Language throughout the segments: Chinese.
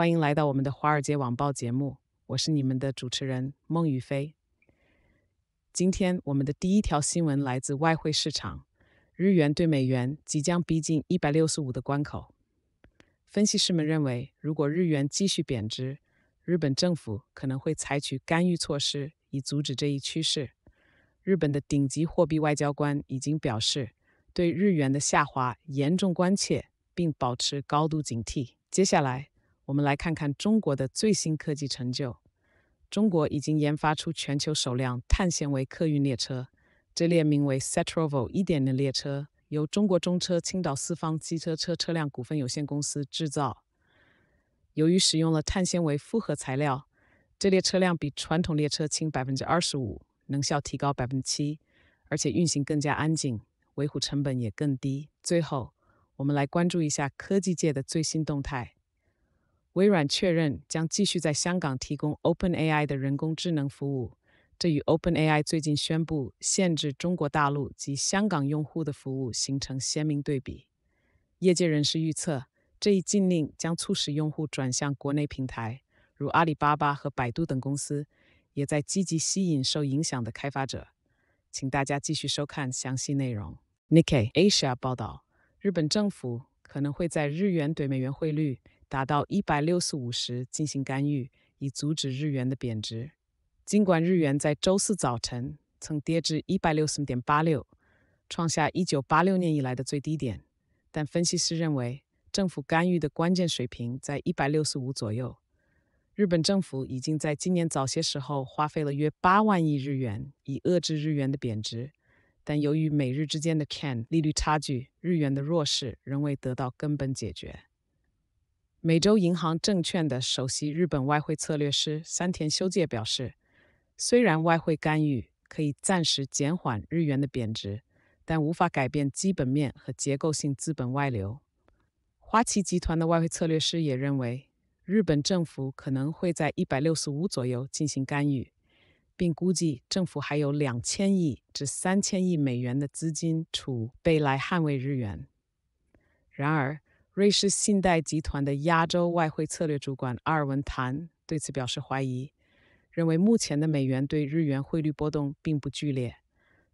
欢迎来到我们的华尔街网报节目，我是你们的主持人孟宇飞。今天我们的第一条新闻来自外汇市场，日元对美元即将逼近一百六十五的关口。分析师们认为，如果日元继续贬值，日本政府可能会采取干预措施以阻止这一趋势。日本的顶级货币外交官已经表示，对日元的下滑严重关切，并保持高度警惕。接下来。我们来看看中国的最新科技成就。中国已经研发出全球首辆碳纤维客运列车，这列名为 s e t r o v o l 一点零列车，由中国中车青岛四方机车车车辆股份有限公司制造。由于使用了碳纤维复合材料，这列车辆比传统列车轻百分之二十五，能效提高百分之七，而且运行更加安静，维护成本也更低。最后，我们来关注一下科技界的最新动态。微软确认将继续在香港提供 OpenAI 的人工智能服务，这与 OpenAI 最近宣布限制中国大陆及香港用户的服务形成鲜明对比。业界人士预测，这一禁令将促使用户转向国内平台，如阿里巴巴和百度等公司也在积极吸引受影响的开发者。请大家继续收看详细内容。Nikkei Asia 报道，日本政府可能会在日元兑美元汇率。达到一百六十五时进行干预，以阻止日元的贬值。尽管日元在周四早晨曾跌至一百六十点八六，创下一九八六年以来的最低点，但分析师认为，政府干预的关键水平在一百六十五左右。日本政府已经在今年早些时候花费了约八万亿日元，以遏制日元的贬值，但由于美日之间的 Can 利率差距，日元的弱势仍未得到根本解决。美洲银行证券的首席日本外汇策略师山田修介表示，虽然外汇干预可以暂时减缓日元的贬值，但无法改变基本面和结构性资本外流。花旗集团的外汇策略师也认为，日本政府可能会在165左右进行干预，并估计政府还有2000亿至3000亿美元的资金储备来捍卫日元。然而，瑞士信贷集团的亚洲外汇策略主管阿尔文·谭对此表示怀疑，认为目前的美元对日元汇率波动并不剧烈。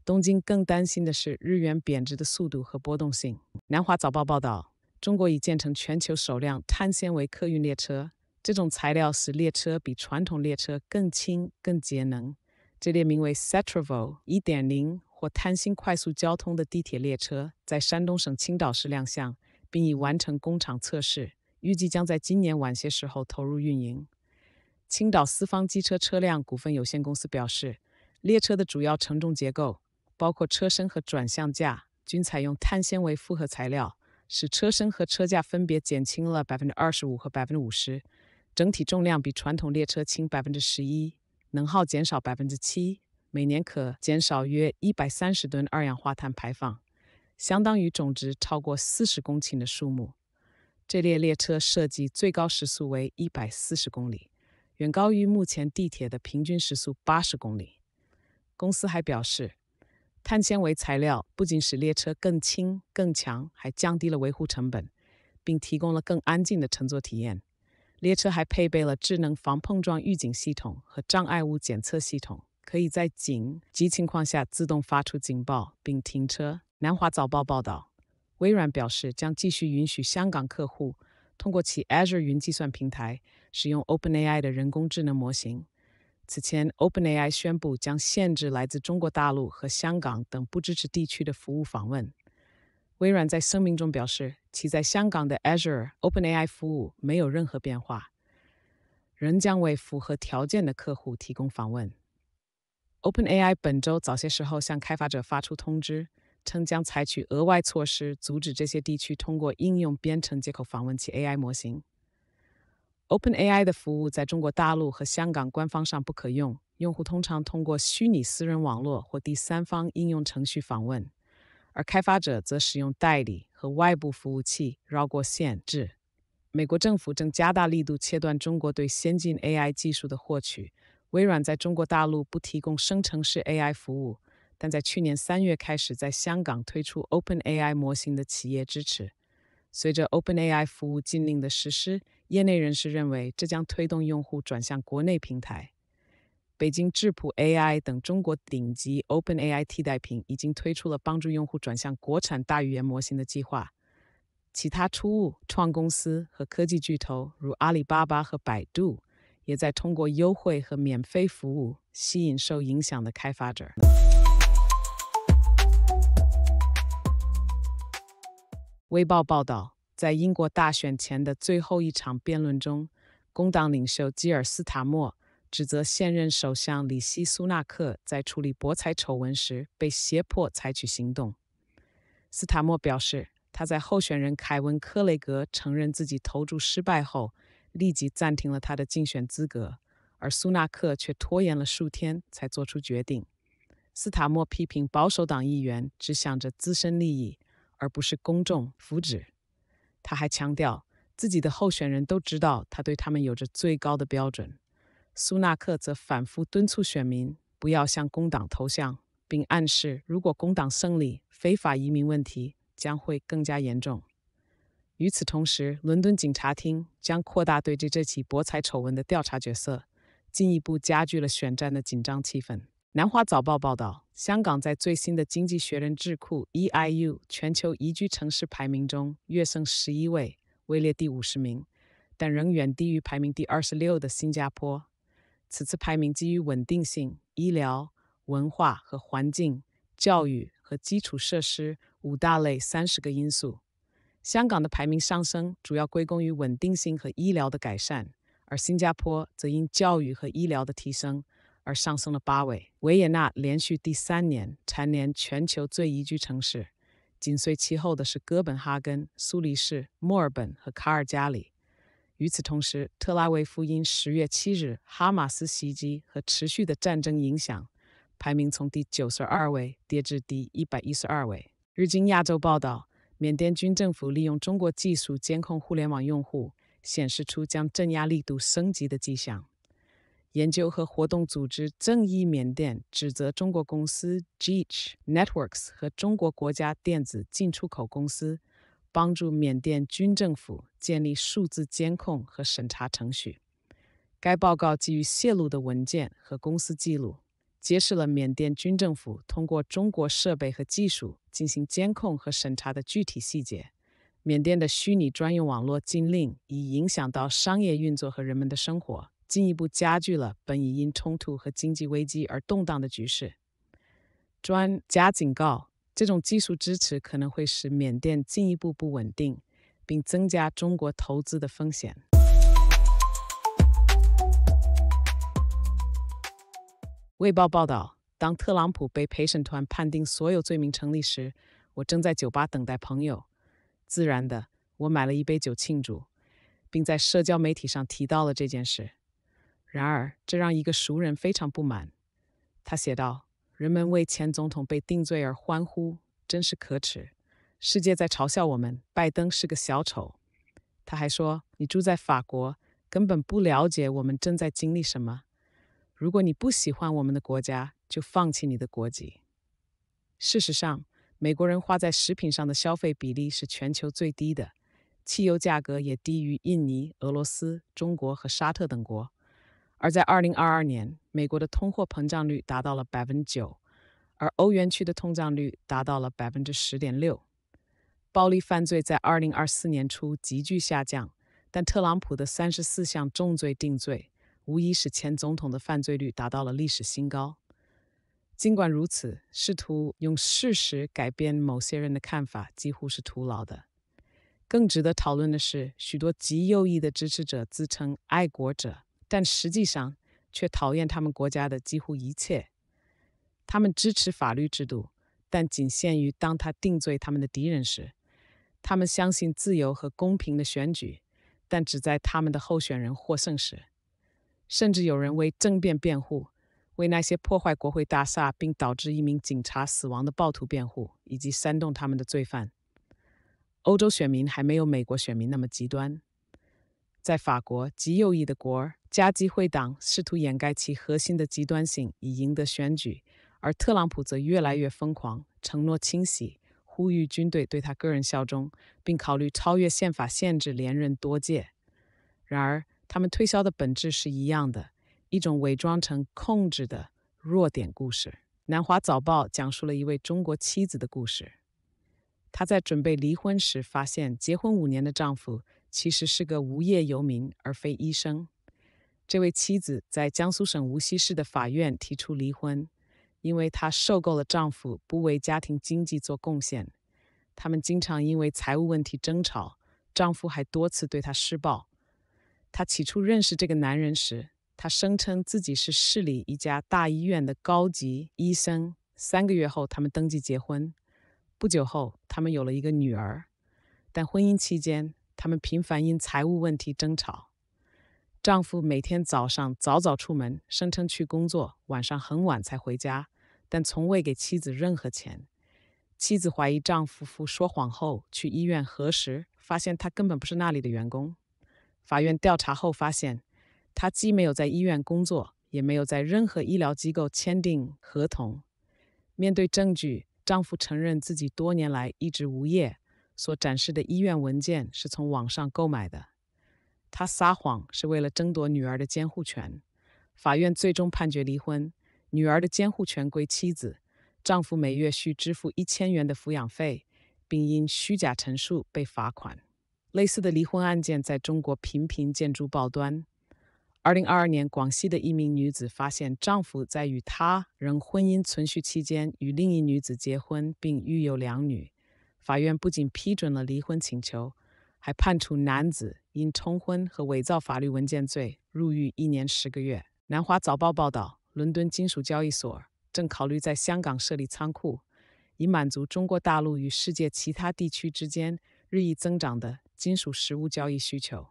东京更担心的是日元贬值的速度和波动性。南华早报报道，中国已建成全球首辆碳纤维客运列车，这种材料使列车比传统列车更轻、更节能。这列名为 s e t r a v o l 1.0或“碳星快速交通”的地铁列车在山东省青岛市亮相。并已完成工厂测试，预计将在今年晚些时候投入运营。青岛四方机车车辆股份有限公司表示，列车的主要承重结构，包括车身和转向架，均采用碳纤维复合材料，使车身和车架分别减轻了百分之二十五和百分之五十，整体重量比传统列车轻百分之十一，能耗减少百分之七，每年可减少约一百三十吨二氧化碳排放。相当于种植超过四十公顷的树木。这列列车设计最高时速为一百四十公里，远高于目前地铁的平均时速八十公里。公司还表示，碳纤维材料不仅使列车更轻更强，还降低了维护成本，并提供了更安静的乘坐体验。列车还配备了智能防碰撞预警系统和障碍物检测系统，可以在紧急情况下自动发出警报并停车。南华早报报道，微软表示将继续允许香港客户通过其 Azure 云计算平台使用 OpenAI 的人工智能模型。此前，OpenAI 宣布将限制来自中国大陆和香港等不支持地区的服务访问。微软在声明中表示，其在香港的 Azure OpenAI 服务没有任何变化，仍将为符合条件的客户提供访问。OpenAI 本周早些时候向开发者发出通知。称将采取额外措施阻止这些地区通过应用编程接口访问其 AI 模型。OpenAI 的服务在中国大陆和香港官方上不可用，用户通常通过虚拟私人网络或第三方应用程序访问，而开发者则使用代理和外部服务器绕过限制。美国政府正加大力度切断中国对先进 AI 技术的获取。微软在中国大陆不提供生成式 AI 服务。但在去年三月开始，在香港推出 Open AI 模型的企业支持。随着 Open AI 服务禁令的实施，业内人士认为这将推动用户转向国内平台。北京智普 AI 等中国顶级 Open AI 替代品已经推出了帮助用户转向国产大语言模型的计划。其他初创公司和科技巨头，如阿里巴巴和百度，也在通过优惠和免费服务吸引受影响的开发者。微报》报道，在英国大选前的最后一场辩论中，工党领袖基尔·斯塔默指责现任首相里希·苏纳克在处理博彩丑闻时被胁迫采取行动。斯塔默表示，他在候选人凯文科雷格承认自己投注失败后，立即暂停了他的竞选资格，而苏纳克却拖延了数天才做出决定。斯塔默批评保守党议员只想着自身利益。而不是公众福祉。他还强调，自己的候选人都知道他对他们有着最高的标准。苏纳克则反复敦促选民不要向工党投降，并暗示如果工党胜利，非法移民问题将会更加严重。与此同时，伦敦警察厅将扩大对这这起博彩丑闻的调查角色，进一步加剧了选战的紧张气氛。《南华早报》报道。香港在最新的《经济学人》智库 （EIU） 全球宜居城市排名中跃升十一位，位列第五十名，但仍远低于排名第二十六的新加坡。此次排名基于稳定性、医疗、文化和环境、教育和基础设施五大类三十个因素。香港的排名上升主要归功于稳定性和医疗的改善，而新加坡则因教育和医疗的提升。而上升了八位，维也纳连续第三年蝉联全球最宜居城市，紧随其后的是哥本哈根、苏黎世、墨尔本和卡尔加里。与此同时，特拉维夫因十月七日哈马斯袭击和持续的战争影响，排名从第九十二位跌至第一百一十二位。经亚洲报道》，缅甸军政府利用中国技术监控互联网用户，显示出将镇压力度升级的迹象。研究和活动组织正义缅甸指责中国公司 g t e c h Networks 和中国国家电子进出口公司帮助缅甸军政府建立数字监控和审查程序。该报告基于泄露的文件和公司记录，揭示了缅甸军政府通过中国设备和技术进行监控和审查的具体细节。缅甸的虚拟专用网络禁令已影响到商业运作和人们的生活。进一步加剧了本已因冲突和经济危机而动荡的局势。专家警告，这种技术支持可能会使缅甸进一步不稳定，并增加中国投资的风险。卫报报道，当特朗普被陪审团判定所有罪名成立时，我正在酒吧等待朋友。自然的，我买了一杯酒庆祝，并在社交媒体上提到了这件事。然而，这让一个熟人非常不满。他写道：“人们为前总统被定罪而欢呼，真是可耻。世界在嘲笑我们，拜登是个小丑。”他还说：“你住在法国，根本不了解我们正在经历什么。如果你不喜欢我们的国家，就放弃你的国籍。”事实上，美国人花在食品上的消费比例是全球最低的，汽油价格也低于印尼、俄罗斯、中国和沙特等国。而在二零二二年，美国的通货膨胀率达到了百分之九，而欧元区的通胀率达到了百分之十点六。暴力犯罪在二零二四年初急剧下降，但特朗普的三十四项重罪定罪，无疑使前总统的犯罪率达到了历史新高。尽管如此，试图用事实改变某些人的看法几乎是徒劳的。更值得讨论的是，许多极右翼的支持者自称爱国者。但实际上，却讨厌他们国家的几乎一切。他们支持法律制度，但仅限于当他定罪他们的敌人时。他们相信自由和公平的选举，但只在他们的候选人获胜时。甚至有人为政变辩护，为那些破坏国会大厦并导致一名警察死亡的暴徒辩护，以及煽动他们的罪犯。欧洲选民还没有美国选民那么极端。在法国极右翼的国儿加基会党试图掩盖其核心的极端性以赢得选举，而特朗普则越来越疯狂，承诺清洗，呼吁军队对他个人效忠，并考虑超越宪法限制连任多届。然而，他们推销的本质是一样的，一种伪装成控制的弱点故事。南华早报讲述了一位中国妻子的故事，她在准备离婚时发现，结婚五年的丈夫。其实是个无业游民，而非医生。这位妻子在江苏省无锡市的法院提出离婚，因为她受够了丈夫不为家庭经济做贡献。他们经常因为财务问题争吵，丈夫还多次对她施暴。她起初认识这个男人时，他声称自己是市里一家大医院的高级医生。三个月后，他们登记结婚。不久后，他们有了一个女儿，但婚姻期间。他们频繁因财务问题争吵。丈夫每天早上早早出门，声称去工作，晚上很晚才回家，但从未给妻子任何钱。妻子怀疑丈夫夫说谎后，去医院核实，发现他根本不是那里的员工。法院调查后发现，他既没有在医院工作，也没有在任何医疗机构签订合同。面对证据，丈夫承认自己多年来一直无业。所展示的医院文件是从网上购买的。他撒谎是为了争夺女儿的监护权。法院最终判决离婚，女儿的监护权归妻子，丈夫每月需支付一千元的抚养费，并因虚假陈述被罚款。类似的离婚案件在中国频频见诸报端。二零二二年，广西的一名女子发现丈夫在与她仍婚姻存续期间与另一女子结婚，并育有两女。法院不仅批准了离婚请求，还判处男子因重婚和伪造法律文件罪入狱一年十个月。南华早报报道，伦敦金属交易所正考虑在香港设立仓库，以满足中国大陆与世界其他地区之间日益增长的金属实物交易需求。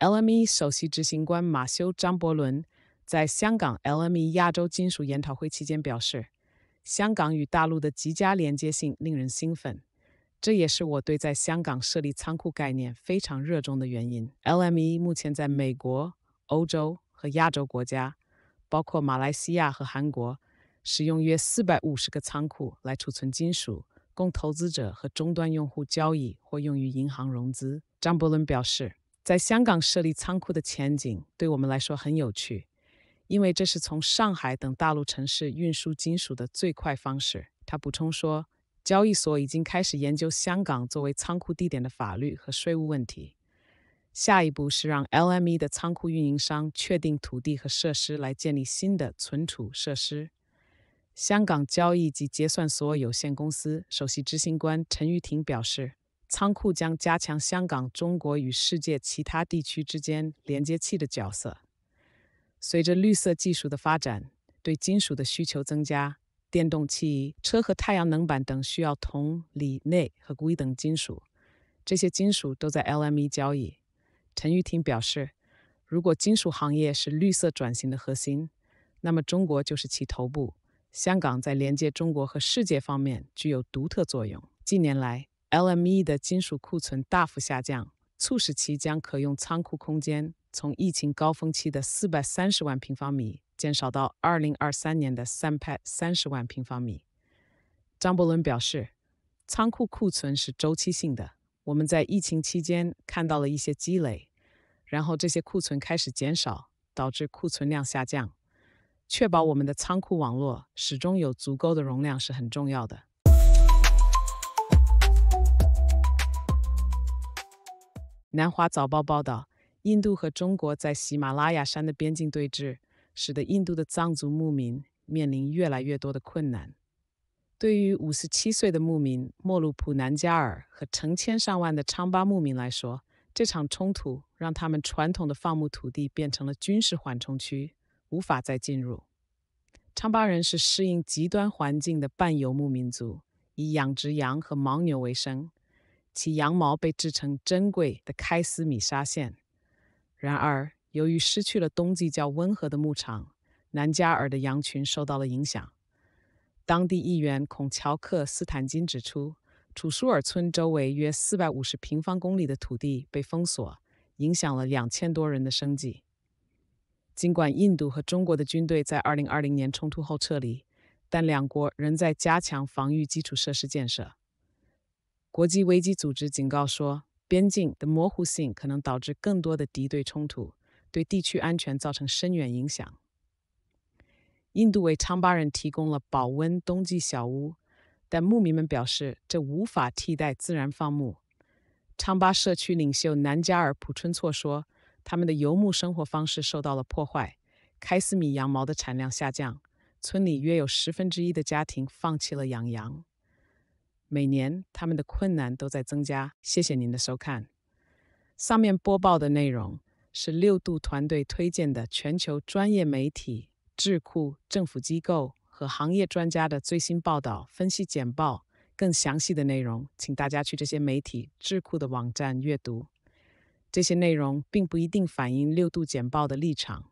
LME 首席执行官马修·张伯伦在香港 LME 亚洲金属研讨会期间表示。香港与大陆的极佳连接性令人兴奋，这也是我对在香港设立仓库概念非常热衷的原因。LME 目前在美国、欧洲和亚洲国家，包括马来西亚和韩国，使用约四百五十个仓库来储存金属，供投资者和终端用户交易或用于银行融资。张伯伦表示，在香港设立仓库的前景对我们来说很有趣。因为这是从上海等大陆城市运输金属的最快方式。他补充说，交易所已经开始研究香港作为仓库地点的法律和税务问题。下一步是让 LME 的仓库运营商确定土地和设施来建立新的存储设施。香港交易及结算所有限公司首席执行官陈玉婷表示，仓库将加强香港、中国与世界其他地区之间连接器的角色。随着绿色技术的发展，对金属的需求增加。电动汽车和太阳能板等需要铜、锂、镍和硅等金属。这些金属都在 LME 交易。陈玉婷表示，如果金属行业是绿色转型的核心，那么中国就是其头部。香港在连接中国和世界方面具有独特作用。近年来，LME 的金属库存大幅下降。促使其将可用仓库空间从疫情高峰期的四百三十万平方米减少到二零二三年的三派三十万平方米。张伯伦表示，仓库库存是周期性的，我们在疫情期间看到了一些积累，然后这些库存开始减少，导致库存量下降。确保我们的仓库网络始终有足够的容量是很重要的。南华早报报道，印度和中国在喜马拉雅山的边境对峙，使得印度的藏族牧民面临越来越多的困难。对于五十七岁的牧民莫鲁普南加尔和成千上万的昌巴牧民来说，这场冲突让他们传统的放牧土地变成了军事缓冲区，无法再进入。昌巴人是适应极端环境的半游牧民族，以养殖羊和牦牛为生。其羊毛被制成珍贵的开斯米纱线。然而，由于失去了冬季较温和的牧场，南加尔的羊群受到了影响。当地议员孔乔克斯坦金指出，楚舒尔村周围约四百五十平方公里的土地被封锁，影响了两千多人的生计。尽管印度和中国的军队在二零二零年冲突后撤离，但两国仍在加强防御基础设施建设。国际危机组织警告说，边境的模糊性可能导致更多的敌对冲突，对地区安全造成深远影响。印度为昌巴人提供了保温冬季小屋，但牧民们表示这无法替代自然放牧。昌巴社区领袖南加尔普春措说，他们的游牧生活方式受到了破坏，开斯米羊毛的产量下降，村里约有十分之一的家庭放弃了养羊。每年他们的困难都在增加。谢谢您的收看。上面播报的内容是六度团队推荐的全球专业媒体、智库、政府机构和行业专家的最新报道、分析简报。更详细的内容，请大家去这些媒体、智库的网站阅读。这些内容并不一定反映六度简报的立场。